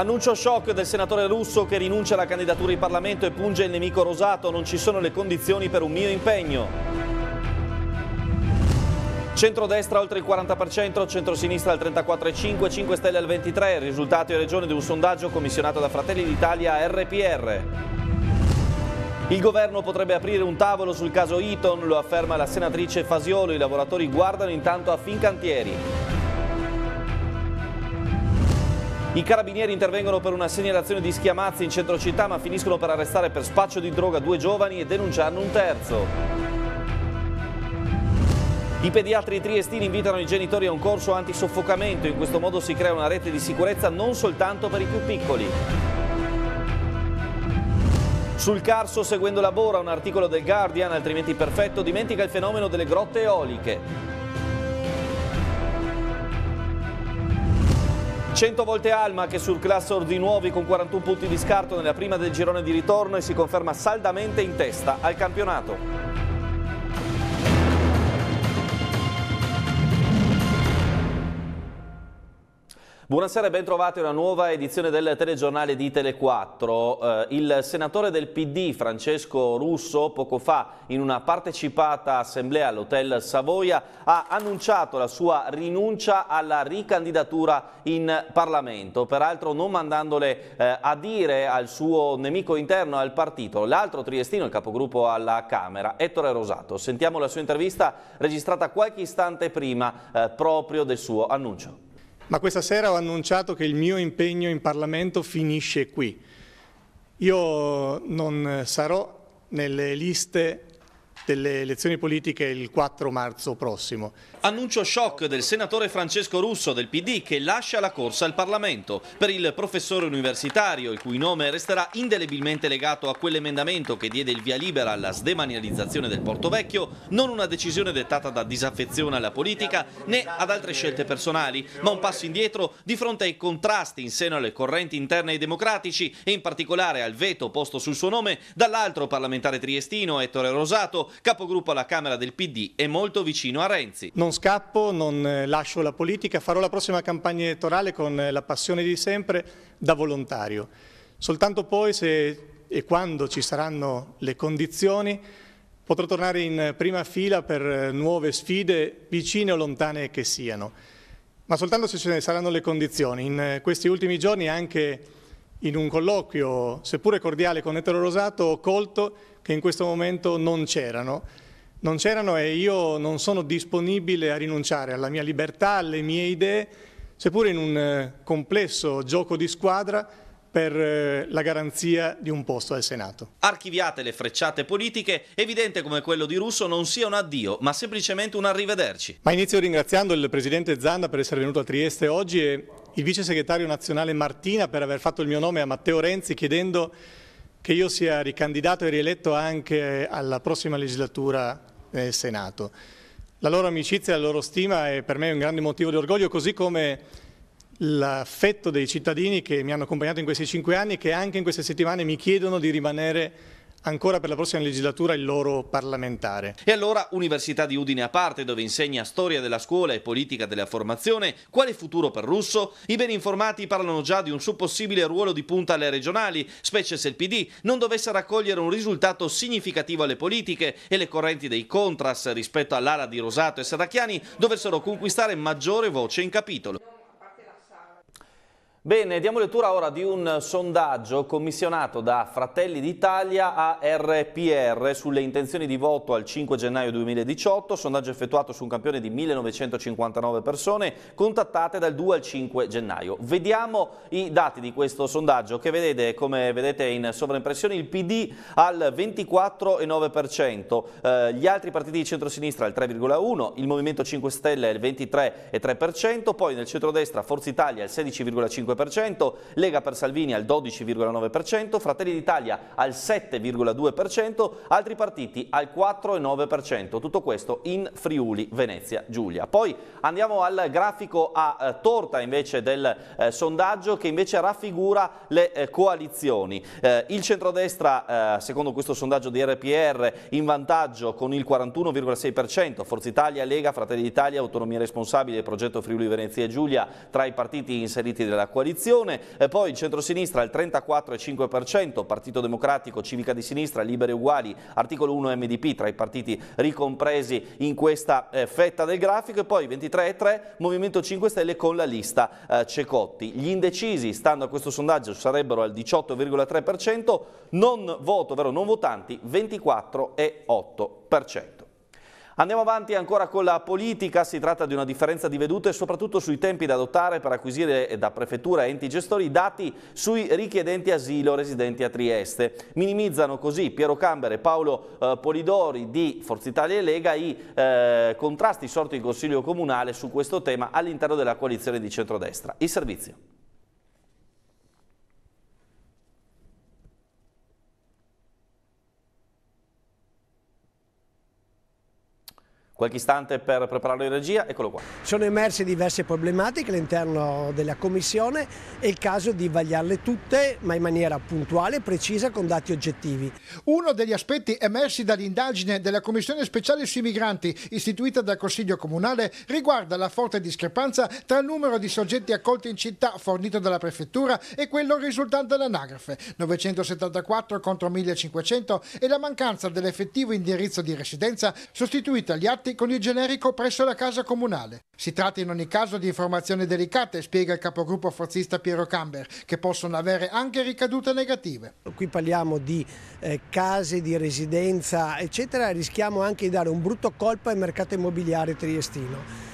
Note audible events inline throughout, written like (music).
Annuncio shock del senatore Russo che rinuncia alla candidatura in Parlamento e punge il nemico rosato, non ci sono le condizioni per un mio impegno. Centrodestra oltre il 40%, centrosinistra al 34,5%, 5 Stelle al 23%, risultato e regione di un sondaggio commissionato da Fratelli d'Italia a RPR. Il governo potrebbe aprire un tavolo sul caso Eaton, lo afferma la senatrice Fasiolo, i lavoratori guardano intanto a Fincantieri. I carabinieri intervengono per una segnalazione di schiamazzi in centro città ma finiscono per arrestare per spaccio di droga due giovani e denunciarne un terzo. I pediatri triestini invitano i genitori a un corso antisoffocamento, in questo modo si crea una rete di sicurezza non soltanto per i più piccoli. Sul Carso, seguendo la Bora, un articolo del Guardian, altrimenti perfetto, dimentica il fenomeno delle grotte eoliche. 100 volte Alma che sul cluster di nuovi con 41 punti di scarto nella prima del girone di ritorno e si conferma saldamente in testa al campionato. Buonasera e ben trovati a una nuova edizione del telegiornale di Tele4. Eh, il senatore del PD Francesco Russo poco fa in una partecipata assemblea all'Hotel Savoia ha annunciato la sua rinuncia alla ricandidatura in Parlamento, peraltro non mandandole eh, a dire al suo nemico interno al partito, l'altro triestino, il capogruppo alla Camera, Ettore Rosato. Sentiamo la sua intervista registrata qualche istante prima eh, proprio del suo annuncio ma questa sera ho annunciato che il mio impegno in Parlamento finisce qui. Io non sarò nelle liste delle elezioni politiche il 4 marzo prossimo. Annuncio shock del senatore Francesco Russo del PD che lascia la corsa al Parlamento. Per il professore universitario, il cui nome resterà indelebilmente legato a quell'emendamento che diede il via libera alla sdemanializzazione del Porto Vecchio, non una decisione dettata da disaffezione alla politica né ad altre scelte personali, ma un passo indietro di fronte ai contrasti in seno alle correnti interne ai democratici e in particolare al veto posto sul suo nome dall'altro parlamentare triestino Ettore Rosato, capogruppo alla Camera del PD e molto vicino a Renzi. Non non scappo, non eh, lascio la politica, farò la prossima campagna elettorale con eh, la passione di sempre da volontario. Soltanto poi se e quando ci saranno le condizioni potrò tornare in prima fila per eh, nuove sfide vicine o lontane che siano. Ma soltanto se ce ne saranno le condizioni. In questi ultimi giorni anche in un colloquio, seppure cordiale, con Ettore Rosato, ho colto che in questo momento non c'erano non c'erano e io non sono disponibile a rinunciare alla mia libertà, alle mie idee, seppur in un eh, complesso gioco di squadra per eh, la garanzia di un posto al Senato. Archiviate le frecciate politiche, evidente come quello di Russo non sia un addio, ma semplicemente un arrivederci. Ma inizio ringraziando il Presidente Zanda per essere venuto a Trieste oggi e il Vice Segretario Nazionale Martina per aver fatto il mio nome a Matteo Renzi chiedendo che io sia ricandidato e rieletto anche alla prossima legislatura nel eh, Senato. La loro amicizia e la loro stima è per me un grande motivo di orgoglio, così come l'affetto dei cittadini che mi hanno accompagnato in questi cinque anni e che anche in queste settimane mi chiedono di rimanere ancora per la prossima legislatura il loro parlamentare. E allora Università di Udine a parte, dove insegna storia della scuola e politica della formazione, quale futuro per Russo? I ben informati parlano già di un suo possibile ruolo di punta alle regionali, specie se il PD non dovesse raccogliere un risultato significativo alle politiche e le correnti dei contras rispetto all'ala di Rosato e Serracchiani dovessero conquistare maggiore voce in capitolo. Bene, diamo lettura ora di un sondaggio commissionato da Fratelli d'Italia a RPR sulle intenzioni di voto al 5 gennaio 2018, sondaggio effettuato su un campione di 1959 persone contattate dal 2 al 5 gennaio. Vediamo i dati di questo sondaggio che vedete, come vedete in sovraimpressione, il PD al 24,9%, eh, gli altri partiti di centrosinistra al 3,1%, il Movimento 5 Stelle al 23,3%, poi nel centrodestra Forza Italia al 16,5%, 5%, Lega per Salvini al 12,9%, Fratelli d'Italia al 7,2%, altri partiti al 4,9%. Tutto questo in Friuli, Venezia, Giulia. Poi andiamo al grafico a eh, torta invece del eh, sondaggio che invece raffigura le eh, coalizioni. Eh, il centrodestra, eh, secondo questo sondaggio di RPR, in vantaggio con il 41,6%, Forza Italia, Lega, Fratelli d'Italia, Autonomia Responsabile, Progetto Friuli Venezia e Giulia tra i partiti inseriti della coalizione coalizione, eh, poi il centrosinistra al 34,5%, Partito Democratico, Civica di Sinistra, Liberi Uguali, articolo 1 MDP tra i partiti ricompresi in questa eh, fetta del grafico e poi 23,3 Movimento 5 Stelle con la lista eh, Cecotti. Gli indecisi, stando a questo sondaggio, sarebbero al 18,3%, non voto, ovvero non votanti, 24,8%. Andiamo avanti ancora con la politica, si tratta di una differenza di vedute soprattutto sui tempi da adottare per acquisire da prefettura e enti gestori dati sui richiedenti asilo residenti a Trieste. Minimizzano così Piero Camber e Paolo eh, Polidori di Forza Italia e Lega i eh, contrasti sorti in Consiglio Comunale su questo tema all'interno della coalizione di centrodestra. Il servizio. Qualche istante per prepararlo in regia, eccolo qua. Sono emerse diverse problematiche all'interno della commissione, è il caso di vagliarle tutte, ma in maniera puntuale e precisa con dati oggettivi. Uno degli aspetti emersi dall'indagine della commissione speciale sui migranti, istituita dal Consiglio Comunale, riguarda la forte discrepanza tra il numero di soggetti accolti in città fornito dalla prefettura e quello risultante dall'anagrafe, 974 contro 1500 e la mancanza dell'effettivo indirizzo di residenza sostituito agli atti presenti con il generico presso la casa comunale. Si tratta in ogni caso di informazioni delicate, spiega il capogruppo forzista Piero Camber, che possono avere anche ricadute negative. Qui parliamo di eh, case, di residenza, eccetera, rischiamo anche di dare un brutto colpo al mercato immobiliare triestino.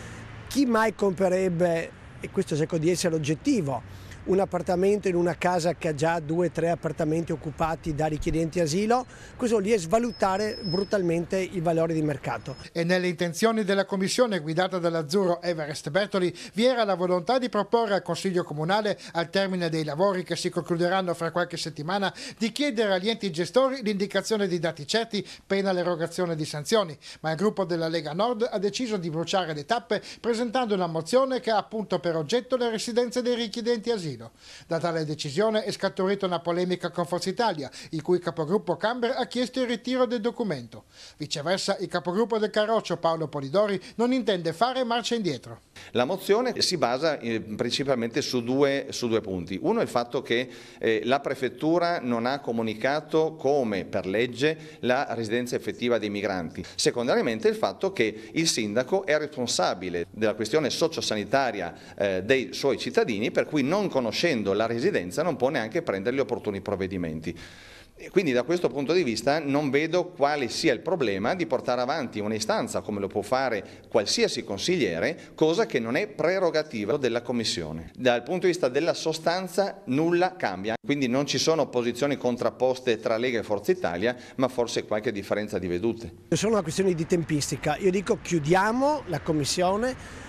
Chi mai comprerebbe, e questo cerco di essere oggettivo, un appartamento in una casa che ha già due o tre appartamenti occupati da richiedenti asilo, questo lì è svalutare brutalmente i valori di mercato. E nelle intenzioni della commissione guidata dall'azzurro Everest Bertoli vi era la volontà di proporre al Consiglio Comunale, al termine dei lavori che si concluderanno fra qualche settimana, di chiedere agli enti gestori l'indicazione di dati certi pena l'erogazione di sanzioni, ma il gruppo della Lega Nord ha deciso di bruciare le tappe presentando una mozione che ha appunto per oggetto le residenze dei richiedenti asilo. Torino. Da tale decisione è scaturita una polemica con Forza Italia, il cui capogruppo Camber ha chiesto il ritiro del documento. Viceversa, il capogruppo del Carroccio Paolo Polidori non intende fare marcia indietro. La mozione si basa eh, principalmente su due, su due, punti. Uno è il fatto che eh, la prefettura non ha comunicato come per legge la residenza effettiva dei migranti. Secondariamente il fatto che il sindaco è responsabile della questione sociosanitaria eh, dei suoi cittadini per cui non conosce conoscendo la residenza non può neanche prendere gli opportuni provvedimenti. quindi da questo punto di vista non vedo quale sia il problema di portare avanti un'istanza come lo può fare qualsiasi consigliere, cosa che non è prerogativa della Commissione. Dal punto di vista della sostanza nulla cambia, quindi non ci sono posizioni contrapposte tra Lega e Forza Italia, ma forse qualche differenza di vedute. È solo una questione di tempistica, io dico chiudiamo la Commissione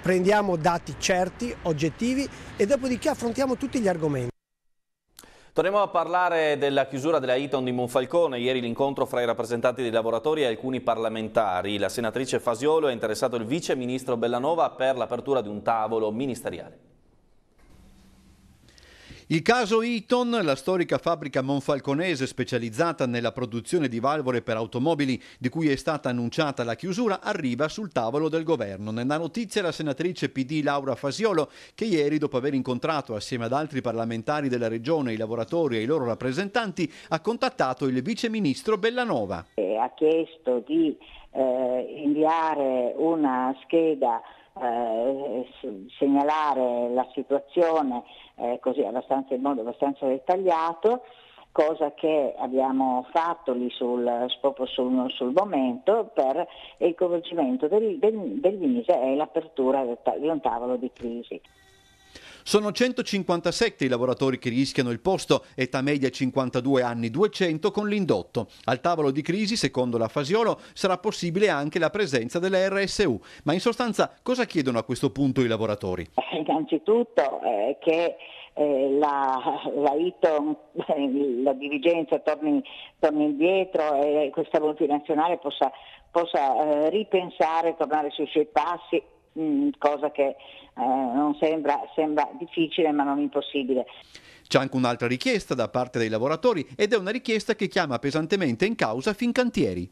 prendiamo dati certi, oggettivi e dopodiché affrontiamo tutti gli argomenti. Torniamo a parlare della chiusura della Iton di Monfalcone. Ieri l'incontro fra i rappresentanti dei lavoratori e alcuni parlamentari. La senatrice Fasiolo ha interessato il vice ministro Bellanova per l'apertura di un tavolo ministeriale. Il caso Eaton, la storica fabbrica monfalconese specializzata nella produzione di valvole per automobili di cui è stata annunciata la chiusura, arriva sul tavolo del governo. Nella notizia la senatrice PD Laura Fasiolo, che ieri dopo aver incontrato assieme ad altri parlamentari della regione, i lavoratori e i loro rappresentanti, ha contattato il vice ministro Bellanova. Ha chiesto di eh, inviare una scheda eh, eh segnalare la situazione eh, così abbastanza, in modo abbastanza dettagliato, cosa che abbiamo fatto lì sul, proprio sul, sul momento per il coinvolgimento del, del, del MISE e l'apertura di un tavolo di crisi. Sono 157 i lavoratori che rischiano il posto, età media 52 anni 200 con l'indotto. Al tavolo di crisi, secondo la Fasiolo, sarà possibile anche la presenza delle RSU. Ma in sostanza cosa chiedono a questo punto i lavoratori? Eh, innanzitutto eh, che eh, la, la, ITO, (laughs) la dirigenza torni, torni, indietro e questa multinazionale possa, possa eh, ripensare, tornare sui suoi passi Mm, cosa che eh, non sembra, sembra difficile ma non impossibile. C'è anche un'altra richiesta da parte dei lavoratori ed è una richiesta che chiama pesantemente in causa Fincantieri.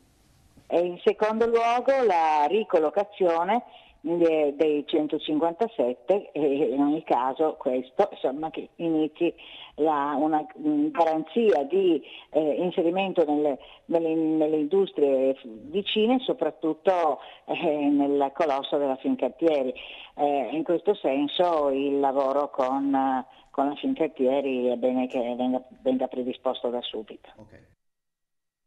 E in secondo luogo la ricollocazione dei 157 e in ogni caso questo insomma, che inizi la, una garanzia di eh, inserimento nelle, nelle, nelle, industrie vicine, soprattutto eh, nel colosso della Fincantieri. Eh, in questo senso il lavoro con, con la Fincantieri è bene che venga, venga predisposto da subito. Okay.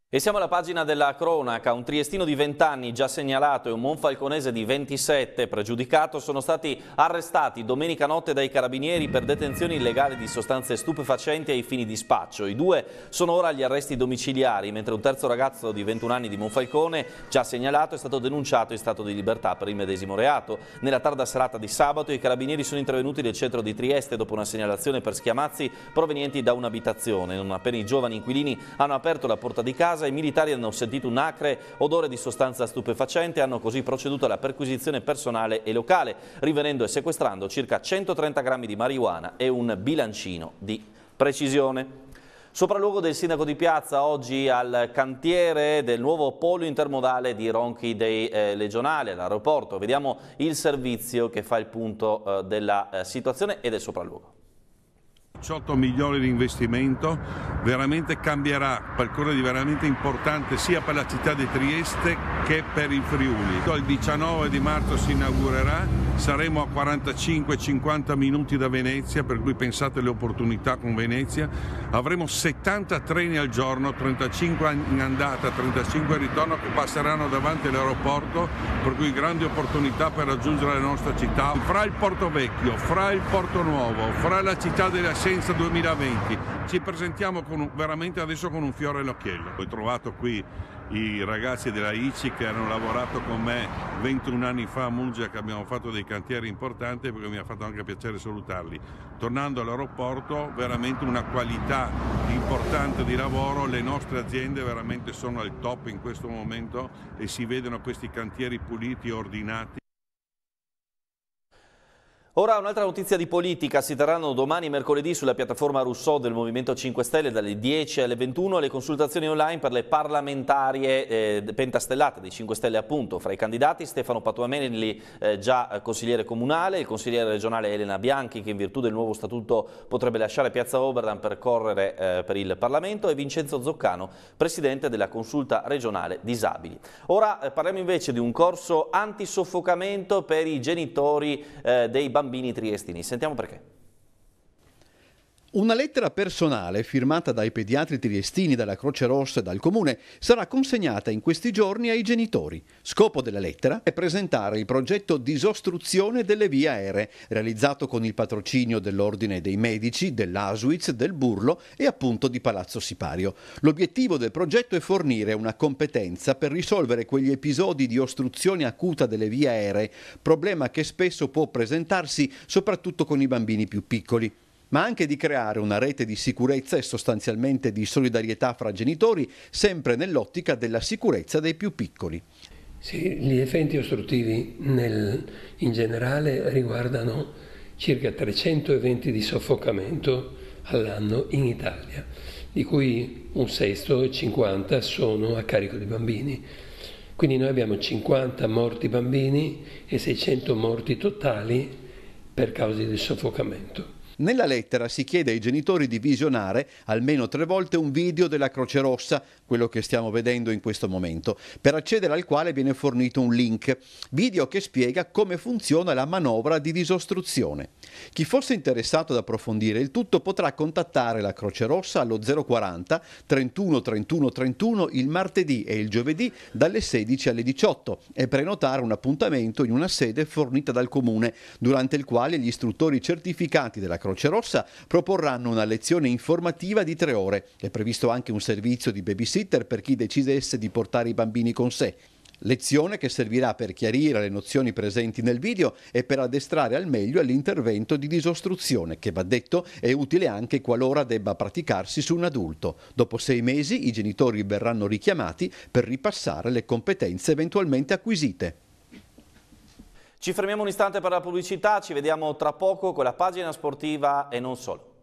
E siamo alla pagina della cronaca, un triestino di 20 anni già segnalato e un monfalconese di 27 pregiudicato sono stati arrestati domenica notte dai carabinieri per detenzione illegale di sostanze stupefacenti ai fini di spaccio. I due sono ora agli arresti domiciliari, mentre un terzo ragazzo di 21 anni di Monfalcone, già segnalato, è stato denunciato in stato di libertà per il medesimo reato. Nella tarda serata di sabato i carabinieri sono intervenuti nel centro di Trieste dopo una segnalazione per schiamazzi provenienti da un'abitazione. Non appena i giovani inquilini hanno aperto la porta di casa, casa, i militari hanno sentito un acre odore di sostanza stupefacente e hanno così proceduto alla perquisizione personale e locale, rivenendo e sequestrando circa 130 grammi di marijuana e un bilancino di precisione. Sopraluogo del sindaco di Piazza oggi al cantiere del nuovo polo intermodale di Ronchi dei eh, Legionali, all'aeroporto. Vediamo il servizio che fa il punto eh, della eh, situazione e del sopralluogo. 18 milioni di investimento veramente cambierà qualcosa di veramente importante sia per la città di Trieste che per il Friuli. Il 19 di marzo si inaugurerà, saremo a 45-50 minuti da Venezia, per cui pensate alle opportunità con Venezia. Avremo 70 treni al giorno, 35 in andata, 35 in ritorno che passeranno davanti all'aeroporto, per cui grandi opportunità per raggiungere la nostra città. Fra il Porto Vecchio, fra il Porto Nuovo, fra la città della Sera, Piacenza 2020. Ci presentiamo un, veramente adesso con un fiore all'occhiello. Ho trovato qui i ragazzi della ICI che hanno lavorato con me 21 anni fa a Muggia che abbiamo fatto dei cantieri importanti perché mi ha fatto anche piacere salutarli. Tornando all'aeroporto veramente una qualità importante di lavoro, le nostre aziende veramente sono al top in questo momento e si vedono questi cantieri puliti, ordinati. Ora un'altra notizia di politica, si terranno domani mercoledì sulla piattaforma Rousseau del Movimento 5 Stelle dalle 10 alle 21 le consultazioni online per le parlamentarie eh, pentastellate dei 5 Stelle appunto, fra i candidati Stefano Patuamenelli eh, già consigliere comunale, il consigliere regionale Elena Bianchi che in virtù del nuovo statuto potrebbe lasciare Piazza Oberdan per correre eh, per il Parlamento e Vincenzo Zoccano presidente della consulta regionale disabili. Ora eh, parliamo invece di un corso antisoffocamento per i genitori eh, dei bambini bambini triestini. Sentiamo perché. Una lettera personale firmata dai pediatri triestini, dalla Croce Rossa e dal Comune sarà consegnata in questi giorni ai genitori. Scopo della lettera è presentare il progetto Disostruzione delle vie aeree, realizzato con il patrocinio dell'Ordine dei Medici, dell'Auschwitz, del Burlo e appunto di Palazzo Sipario. L'obiettivo del progetto è fornire una competenza per risolvere quegli episodi di ostruzione acuta delle vie aeree, problema che spesso può presentarsi soprattutto con i bambini più piccoli ma anche di creare una rete di sicurezza e sostanzialmente di solidarietà fra genitori, sempre nell'ottica della sicurezza dei più piccoli. Sì, gli effetti ostruttivi nel, in generale riguardano circa 300 eventi di soffocamento all'anno in Italia, di cui un sesto, e 50, sono a carico di bambini. Quindi noi abbiamo 50 morti bambini e 600 morti totali per cause di soffocamento. Nella lettera si chiede ai genitori di visionare almeno tre volte un video della Croce Rossa, quello che stiamo vedendo in questo momento, per accedere al quale viene fornito un link, video che spiega come funziona la manovra di disostruzione. Chi fosse interessato ad approfondire il tutto potrà contattare la Croce Rossa allo 040 31 31 31 il martedì e il giovedì dalle 16 alle 18 e prenotare un appuntamento in una sede fornita dal comune, durante il quale gli istruttori certificati della Croce Croce Rossa proporranno una lezione informativa di tre ore. È previsto anche un servizio di babysitter per chi decidesse di portare i bambini con sé. Lezione che servirà per chiarire le nozioni presenti nel video e per addestrare al meglio all'intervento di disostruzione, che va detto è utile anche qualora debba praticarsi su un adulto. Dopo sei mesi i genitori verranno richiamati per ripassare le competenze eventualmente acquisite. Ci fermiamo un istante per la pubblicità, ci vediamo tra poco con la pagina sportiva e non solo.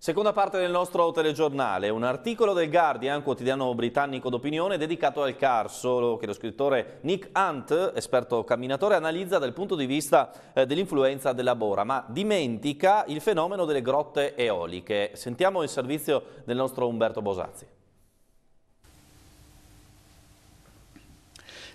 Seconda parte del nostro telegiornale, un articolo del Guardian, quotidiano britannico d'opinione, dedicato al Carso, che lo scrittore Nick Hunt, esperto camminatore, analizza dal punto di vista eh, dell'influenza della bora, ma dimentica il fenomeno delle grotte eoliche. Sentiamo il servizio del nostro Umberto Bosazzi.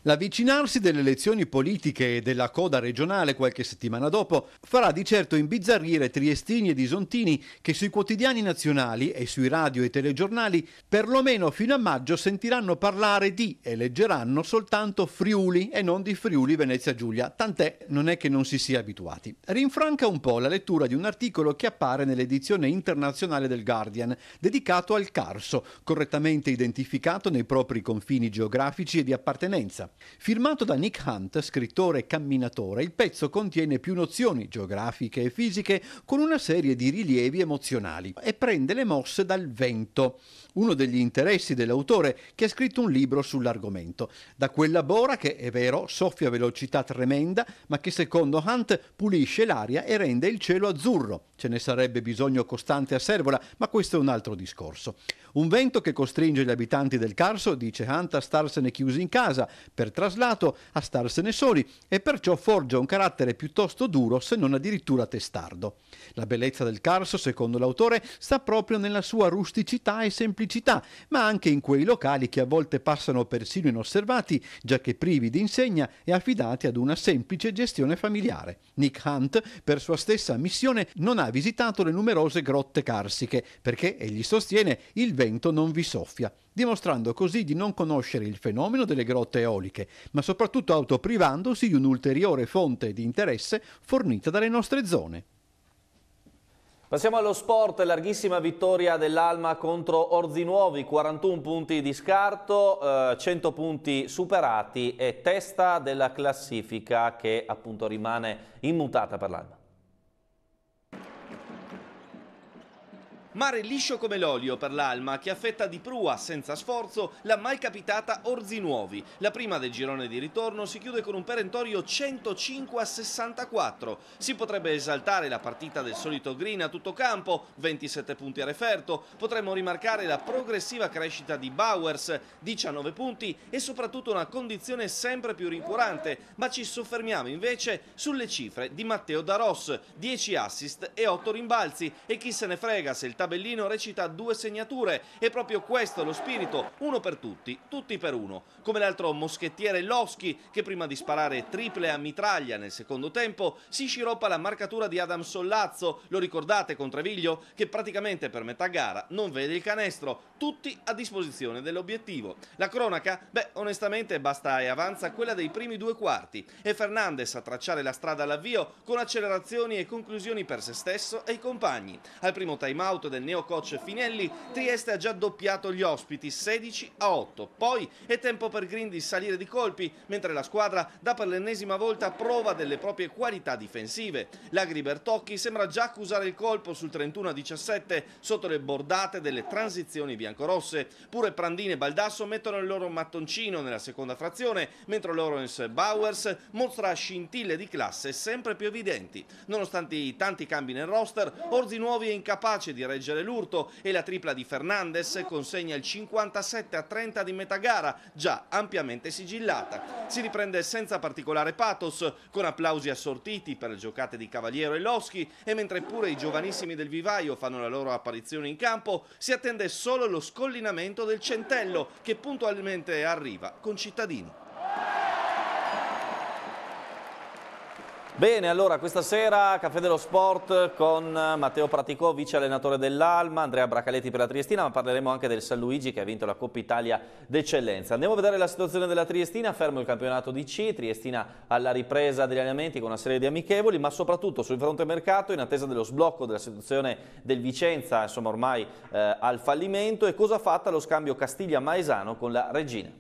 L'avvicinarsi delle elezioni politiche e della coda regionale qualche settimana dopo farà di certo imbizzarrire triestini e disontini che sui quotidiani nazionali e sui radio e telegiornali perlomeno fino a maggio sentiranno parlare di e leggeranno soltanto Friuli e non di Friuli Venezia Giulia, tant'è non è che non si sia abituati. Rinfranca un po' la lettura di un articolo che appare nell'edizione internazionale del Guardian, dedicato al Carso, correttamente identificato nei propri confini geografici e di appartenenza. Firmato da Nick Hunt, scrittore e camminatore, il pezzo contiene più nozioni geografiche e fisiche con una serie di rilievi emozionali e prende le mosse dal vento uno degli interessi dell'autore che ha scritto un libro sull'argomento. Da quella bora che, è vero, soffia a velocità tremenda, ma che secondo Hunt pulisce l'aria e rende il cielo azzurro. Ce ne sarebbe bisogno costante a Servola, ma questo è un altro discorso. Un vento che costringe gli abitanti del Carso, dice Hunt, a starsene chiusi in casa, per traslato a starsene soli, e perciò forgia un carattere piuttosto duro, se non addirittura testardo. La bellezza del Carso, secondo l'autore, sta proprio nella sua rusticità e semplicità semplicità, ma anche in quei locali che a volte passano persino inosservati, già che privi di insegna e affidati ad una semplice gestione familiare. Nick Hunt, per sua stessa missione, non ha visitato le numerose grotte carsiche, perché, egli sostiene, il vento non vi soffia, dimostrando così di non conoscere il fenomeno delle grotte eoliche, ma soprattutto autoprivandosi di un'ulteriore fonte di interesse fornita dalle nostre zone. Passiamo allo sport, larghissima vittoria dell'Alma contro Orzinuovi, 41 punti di scarto, 100 eh, punti superati e testa della classifica che appunto rimane immutata per l'Alma. Mare liscio come l'olio per l'Alma che affetta di prua senza sforzo la mai capitata Orzinuovi. La prima del girone di ritorno si chiude con un perentorio 105 a 64. Si potrebbe esaltare la partita del solito Green a tutto campo, 27 punti a referto. Potremmo rimarcare la progressiva crescita di Bowers, 19 punti e soprattutto una condizione sempre più rincurante, Ma ci soffermiamo invece sulle cifre di Matteo Daros, 10 assist e 8 rimbalzi. E chi se ne frega se il tabellino recita due segnature. E proprio questo è lo spirito, uno per tutti, tutti per uno. Come l'altro moschettiere Loschi, che prima di sparare triple a mitraglia nel secondo tempo, si sciroppa la marcatura di Adam Sollazzo, lo ricordate con Treviglio, che praticamente per metà gara non vede il canestro, tutti a disposizione dell'obiettivo. La cronaca? Beh, onestamente basta e avanza quella dei primi due quarti. E Fernandez a tracciare la strada all'avvio con accelerazioni e conclusioni per se stesso e i compagni. Al primo time out del neo coach Finelli, Trieste ha già doppiato gli ospiti 16 a 8. Poi è tempo per Grindi salire di colpi, mentre la squadra dà per l'ennesima volta prova delle proprie qualità difensive. Lagri Bertocchi sembra già accusare il colpo sul 31 a 17 sotto le bordate delle transizioni biancorosse. Pure Prandini e Baldasso mettono il loro mattoncino nella seconda frazione, mentre Lawrence Bowers mostra scintille di classe sempre più evidenti. Nonostante i tanti cambi nel roster, Orzi Nuovi è incapace di reggere proteggere l'urto e la tripla di Fernandez consegna il 57 a 30 di metà gara, già ampiamente sigillata. Si riprende senza particolare pathos, con applausi assortiti per le giocate di Cavaliero e Loschi e mentre pure i giovanissimi del vivaio fanno la loro apparizione in campo, si attende solo lo scollinamento del centello che puntualmente arriva con cittadini. Bene, allora questa sera Caffè dello Sport con eh, Matteo Praticò, vice allenatore dell'Alma, Andrea Bracaletti per la Triestina, ma parleremo anche del San Luigi che ha vinto la Coppa Italia d'eccellenza. Andiamo a vedere la situazione della Triestina, fermo il campionato di C, Triestina alla ripresa degli allenamenti con una serie di amichevoli, ma soprattutto sul fronte mercato in attesa dello sblocco della situazione del Vicenza, insomma ormai eh, al fallimento e cosa ha fatta lo scambio Castiglia-Maesano con la Regina.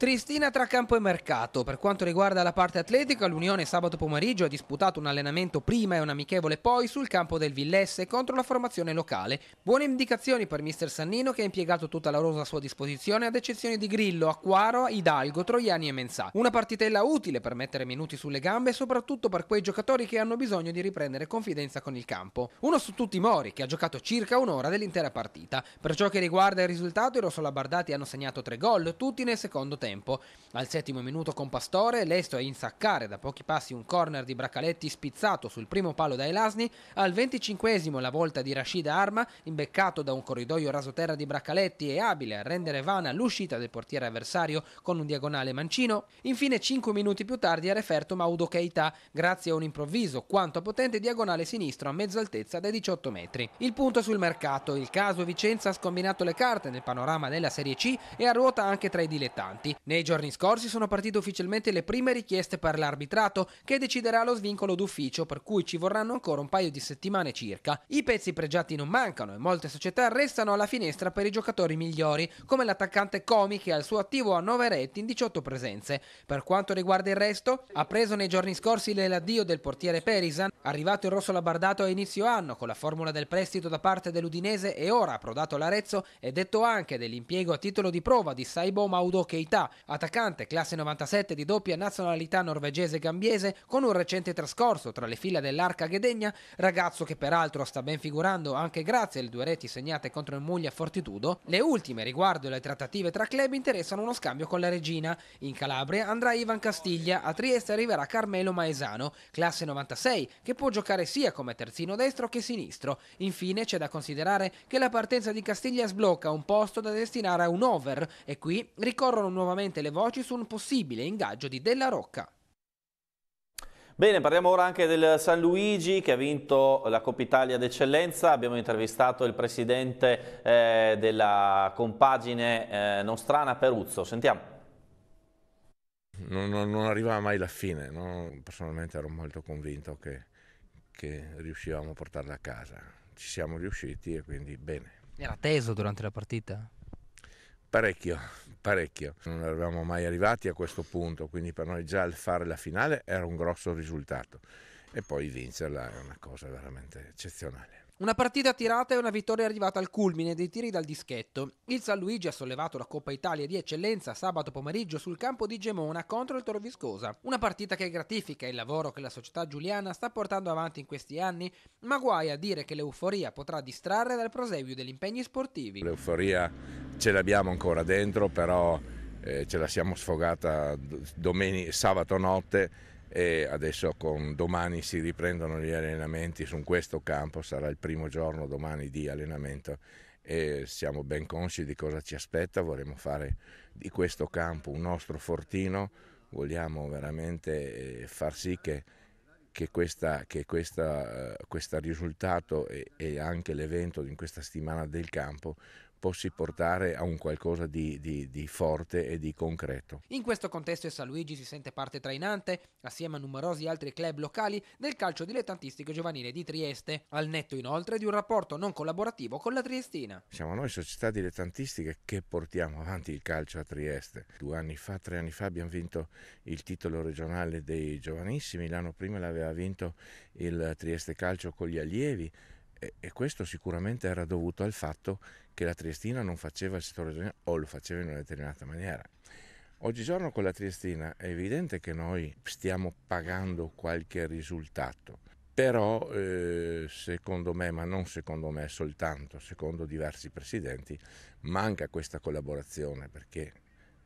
Tristina tra campo e mercato. Per quanto riguarda la parte atletica, l'Unione sabato pomeriggio ha disputato un allenamento prima e un amichevole poi sul campo del Villesse contro la formazione locale. Buone indicazioni per mister Sannino che ha impiegato tutta la rosa a sua disposizione ad eccezione di Grillo, Acquaro, Hidalgo, Troiani e Mensà. Una partitella utile per mettere minuti sulle gambe soprattutto per quei giocatori che hanno bisogno di riprendere confidenza con il campo. Uno su tutti Mori che ha giocato circa un'ora dell'intera partita. Per ciò che riguarda il risultato i rosso-labardati hanno segnato tre gol, tutti nel secondo tempo tempo. Al settimo minuto con Pastore, Lesto a insaccare da pochi passi un corner di Braccaletti spizzato sul primo palo da Elasni, al venticinquesimo la volta di Rashida Arma, imbeccato da un corridoio rasoterra di Braccaletti e abile a rendere vana l'uscita del portiere avversario con un diagonale mancino. Infine cinque minuti più tardi ha referto Maudo Keita, grazie a un improvviso quanto potente diagonale sinistro a mezza altezza dai 18 metri. Il punto sul mercato, il caso Vicenza ha scombinato le carte nel panorama della Serie C e a ruota anche tra i dilettanti. Nei giorni scorsi sono partite ufficialmente le prime richieste per l'arbitrato che deciderà lo svincolo d'ufficio per cui ci vorranno ancora un paio di settimane circa. I pezzi pregiati non mancano e molte società restano alla finestra per i giocatori migliori come l'attaccante Comi che al suo attivo ha 9 reti in 18 presenze. Per quanto riguarda il resto ha preso nei giorni scorsi l'addio del portiere Perisan arrivato il rosso labardato a inizio anno con la formula del prestito da parte dell'Udinese e ora approdato l'Arezzo è detto anche dell'impiego a titolo di prova di Saibo Maudo Keita attaccante classe 97 di doppia nazionalità norvegese-gambiese con un recente trascorso tra le fila dell'Arca Ghedegna, ragazzo che peraltro sta ben figurando anche grazie alle due reti segnate contro il Muglia Fortitudo, le ultime riguardo le trattative tra club interessano uno scambio con la Regina. In Calabria andrà Ivan Castiglia, a Trieste arriverà Carmelo Maesano, classe 96, che può giocare sia come terzino destro che sinistro. Infine c'è da considerare che la partenza di Castiglia sblocca un posto da destinare a un over e qui ricorrono nuovamente nuovamente le voci su un possibile ingaggio di Della Rocca. Bene, parliamo ora anche del San Luigi che ha vinto la Coppa Italia d'eccellenza. Abbiamo intervistato il presidente eh, della compagine eh, nostrana Peruzzo. Sentiamo. Non, non, non, arrivava mai la fine. No? Personalmente ero molto convinto che, che riuscivamo a portarla a casa. Ci siamo riusciti e quindi bene. Era teso durante la partita? Parecchio, parecchio. Non eravamo mai arrivati a questo punto, quindi per noi già il fare la finale era un grosso risultato e poi vincerla è una cosa veramente eccezionale. Una partita tirata e una vittoria arrivata al culmine dei tiri dal dischetto. Il San Luigi ha sollevato la Coppa Italia di eccellenza sabato pomeriggio sul campo di Gemona contro il Toro Viscosa. Una partita che gratifica il lavoro che la società giuliana sta portando avanti in questi anni, ma guai a dire che l'euforia potrà distrarre dal proseguio degli impegni sportivi. L'euforia ce l'abbiamo ancora dentro, però eh, ce la siamo sfogata domeni, sabato notte e adesso con domani si riprendono gli allenamenti su questo campo, sarà il primo giorno domani di allenamento e siamo ben consci di cosa ci aspetta, vorremmo fare di questo campo un nostro fortino, vogliamo veramente eh, far sì che, che, questa, che questa, eh, questo risultato e, e anche l'evento in questa settimana del campo possi portare a un qualcosa di, di, di, forte e di concreto. In questo contesto il San Luigi si sente parte trainante, assieme a numerosi altri club locali, del calcio dilettantistico giovanile di Trieste, al netto inoltre di un rapporto non collaborativo con la Triestina. Siamo noi società dilettantistiche che portiamo avanti il calcio a Trieste. Due anni fa, tre anni fa abbiamo vinto il titolo regionale dei giovanissimi, l'anno prima l'aveva vinto il Trieste Calcio con gli allievi, e questo sicuramente era dovuto al fatto che la Triestina non faceva il settore o lo faceva in una determinata maniera. Oggigiorno con la Triestina è evidente che noi stiamo pagando qualche risultato, però eh, secondo me, ma non secondo me soltanto, secondo diversi presidenti, manca questa collaborazione perché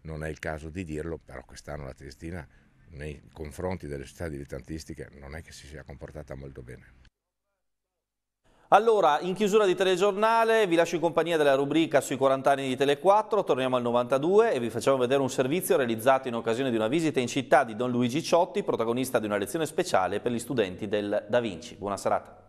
non è il caso di dirlo, però quest'anno la Triestina nei confronti delle società dilettantistiche non è che si sia comportata molto bene. Allora, in chiusura di telegiornale vi lascio in compagnia della rubrica sui 40 anni di Tele4, torniamo al 92 e vi facciamo vedere un servizio realizzato in occasione di una visita in città di Don Luigi Ciotti, protagonista di una lezione speciale per gli studenti del Da Vinci. Buona serata.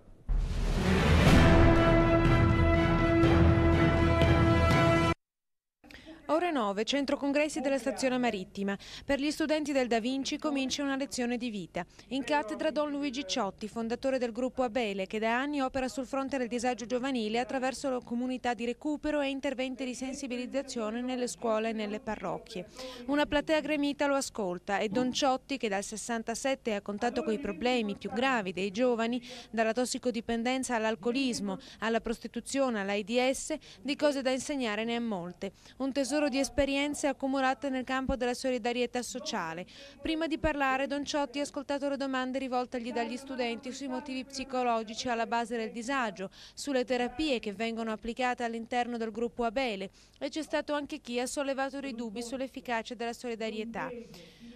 Ore 9, centro congressi della stazione marittima. Per gli studenti del Da Vinci comincia una lezione di vita. In cattedra Don Luigi Ciotti, fondatore del gruppo Abele, che da anni opera sul fronte del disagio giovanile attraverso la comunità di recupero e interventi di sensibilizzazione nelle scuole e nelle parrocchie. Una platea gremita lo ascolta e Don Ciotti, che dal 67 è a contatto con i problemi più gravi dei giovani, dalla tossicodipendenza all'alcolismo, alla prostituzione, all'AIDS, di cose da insegnare ne ha molte. Un tesoro tesoro di esperienze accumulate nel campo della solidarietà sociale. Prima di parlare, Don Ciotti ha ascoltato le domande rivoltegli dagli studenti sui motivi psicologici alla base del disagio, sulle terapie che vengono applicate all'interno del gruppo Abele e c'è stato anche chi ha sollevato dei dubbi sull'efficacia della solidarietà.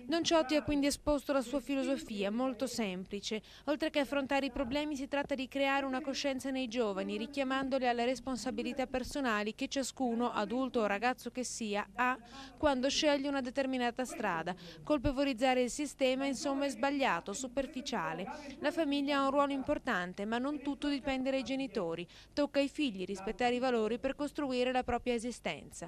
Don Ciotti ha quindi esposto la sua filosofia, molto semplice. Oltre che affrontare i problemi si tratta di creare una coscienza nei giovani, richiamandoli alle responsabilità personali che ciascuno, adulto o ragazzo che sia, ha quando sceglie una determinata strada. Colpevolizzare il sistema insomma è sbagliato, superficiale. La famiglia ha un ruolo importante, ma non tutto dipende dai genitori. Tocca ai figli rispettare i valori per costruire la propria esistenza.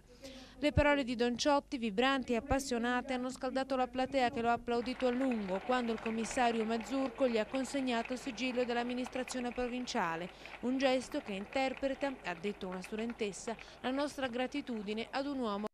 Le parole di Don Ciotti, vibranti e appassionate, hanno scaldato la platea che lo ha applaudito a lungo quando il commissario Mazzurco gli ha consegnato il sigillo dell'amministrazione provinciale, un gesto che interpreta, ha detto una studentessa, la nostra gratitudine ad un uomo